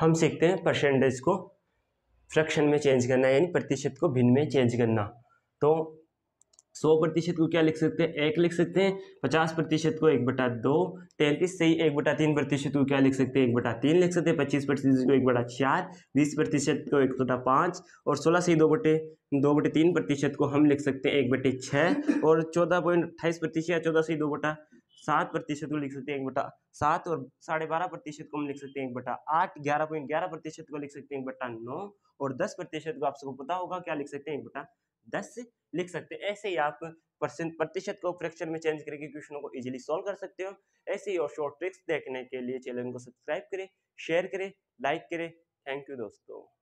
हम सीखते हैं परसेंटेज को फ्रैक्शन में चेंज करना यानी प्रतिशत को भिन्न में चेंज करना तो सौ प्रतिशत को क्या लिख सकते हैं एक लिख सकते हैं पचास प्रतिशत को एक बटा दो तैंतीस से ही एक बटा तीन प्रतिशत को क्या लिख सकते हैं एक बटा तीन लिख सकते हैं पच्चीस प्रतिशत को एक बटा चार बीस प्रतिशत को एक बटा पाँच और सोलह से ही दो बटे दो बटे तीन प्रतिशत को हम लिख सकते हैं एक बटे छः और चौदह पॉइंट अट्ठाईस प्रतिशत या चौदह से ही दो बटा सात प्रतिशत को लिख सकते हैं एक बटा सात और साढ़े बारह प्रतिशत को हम लिख सकते हैं एक बटा आठ ग्यारह पॉइंट ग्यारह प्रतिशत को लिख सकते हैं एक बटा नौ और दस प्रतिशत को आप सबको पता होगा क्या लिख सकते हैं एक बटा दस लिख सकते हैं ऐसे ही आप परसेंट प्रतिशत को फ्रैक्शन में चेंज करके क्वेश्चनों को इजीली सॉल्व कर सकते हो ऐसे ही और शॉर्ट ट्रिक्स देखने के लिए चैनल को सब्सक्राइब करें शेयर करें लाइक करें थैंक यू दोस्तों